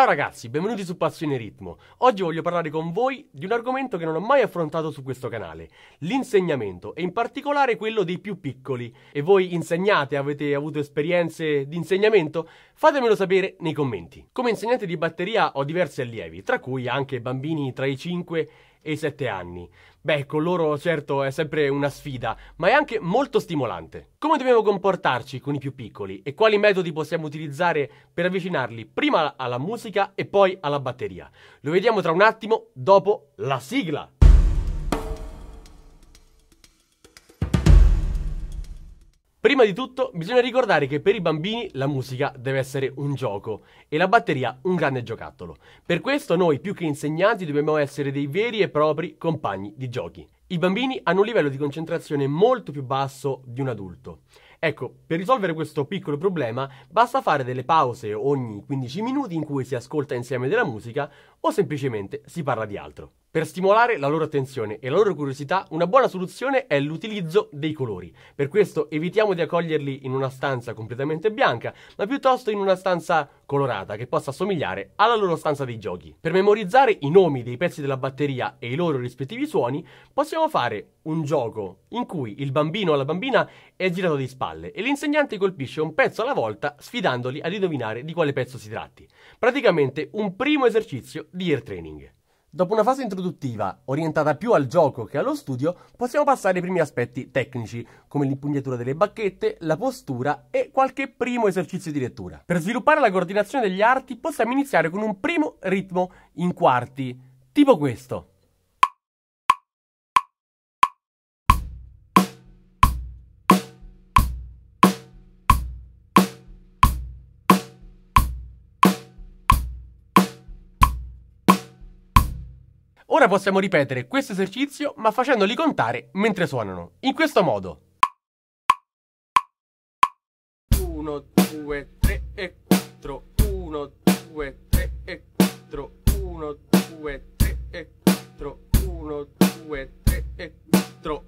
Ciao ragazzi, benvenuti su Passione Ritmo. Oggi voglio parlare con voi di un argomento che non ho mai affrontato su questo canale, l'insegnamento e in particolare quello dei più piccoli. E voi insegnate, avete avuto esperienze di insegnamento? Fatemelo sapere nei commenti. Come insegnante di batteria ho diversi allievi, tra cui anche bambini tra i 5 e i 7 anni. Beh, con loro certo è sempre una sfida, ma è anche molto stimolante. Come dobbiamo comportarci con i più piccoli e quali metodi possiamo utilizzare per avvicinarli prima alla musica e poi alla batteria? Lo vediamo tra un attimo dopo la sigla. Prima di tutto bisogna ricordare che per i bambini la musica deve essere un gioco e la batteria un grande giocattolo. Per questo noi più che insegnanti dobbiamo essere dei veri e propri compagni di giochi. I bambini hanno un livello di concentrazione molto più basso di un adulto Ecco, per risolvere questo piccolo problema basta fare delle pause ogni 15 minuti in cui si ascolta insieme della musica o semplicemente si parla di altro. Per stimolare la loro attenzione e la loro curiosità, una buona soluzione è l'utilizzo dei colori. Per questo evitiamo di accoglierli in una stanza completamente bianca, ma piuttosto in una stanza colorata che possa assomigliare alla loro stanza dei giochi. Per memorizzare i nomi dei pezzi della batteria e i loro rispettivi suoni, possiamo fare un gioco in cui il bambino o la bambina è girato di spalle palle e l'insegnante colpisce un pezzo alla volta sfidandoli ad indovinare di quale pezzo si tratti. Praticamente un primo esercizio di ear training. Dopo una fase introduttiva, orientata più al gioco che allo studio, possiamo passare ai primi aspetti tecnici, come l'impugnatura delle bacchette, la postura e qualche primo esercizio di lettura. Per sviluppare la coordinazione degli arti possiamo iniziare con un primo ritmo in quarti, tipo questo. Ora possiamo ripetere questo esercizio ma facendoli contare mentre suonano, in questo modo. 1, 2, 3 e 4, 1, 2, 3 e 4, 1, 2, 3 e 4, 1, 2, 3 e 4.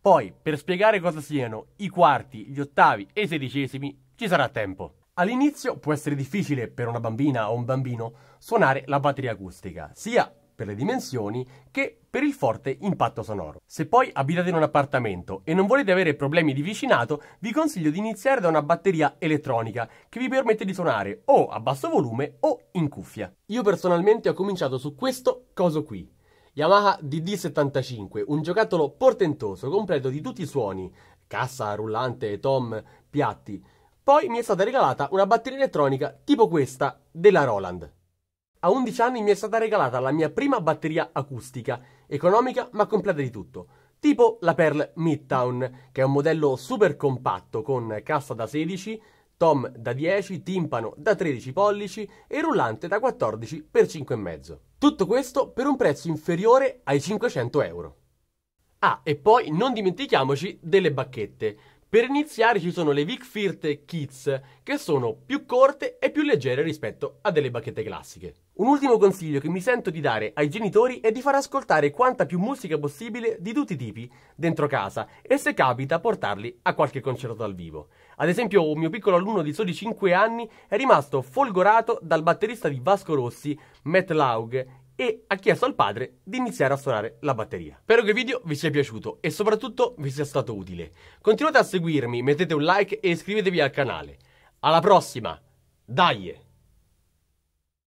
Poi, per spiegare cosa siano i quarti, gli ottavi e i sedicesimi, ci sarà tempo. All'inizio può essere difficile per una bambina o un bambino suonare la batteria acustica, sia per le dimensioni che per il forte impatto sonoro. Se poi abitate in un appartamento e non volete avere problemi di vicinato, vi consiglio di iniziare da una batteria elettronica che vi permette di suonare o a basso volume o in cuffia. Io personalmente ho cominciato su questo coso qui. Yamaha DD75, un giocattolo portentoso, completo di tutti i suoni, cassa, rullante, tom, piatti. Poi mi è stata regalata una batteria elettronica tipo questa della Roland. A 11 anni mi è stata regalata la mia prima batteria acustica, economica ma completa di tutto, tipo la Pearl Midtown, che è un modello super compatto con cassa da 16, tom da 10, timpano da 13 pollici e rullante da 14 x 5,5. Tutto questo per un prezzo inferiore ai 500 euro. Ah, e poi non dimentichiamoci delle bacchette. Per iniziare ci sono le Vic Firth Kids, che sono più corte e più leggere rispetto a delle bacchette classiche. Un ultimo consiglio che mi sento di dare ai genitori è di far ascoltare quanta più musica possibile di tutti i tipi dentro casa e se capita portarli a qualche concerto dal vivo. Ad esempio un mio piccolo alunno di soli 5 anni è rimasto folgorato dal batterista di Vasco Rossi, Matt Laug, e ha chiesto al padre di iniziare a suonare la batteria. Spero che il video vi sia piaciuto e soprattutto vi sia stato utile. Continuate a seguirmi, mettete un like e iscrivetevi al canale. Alla prossima! Dai!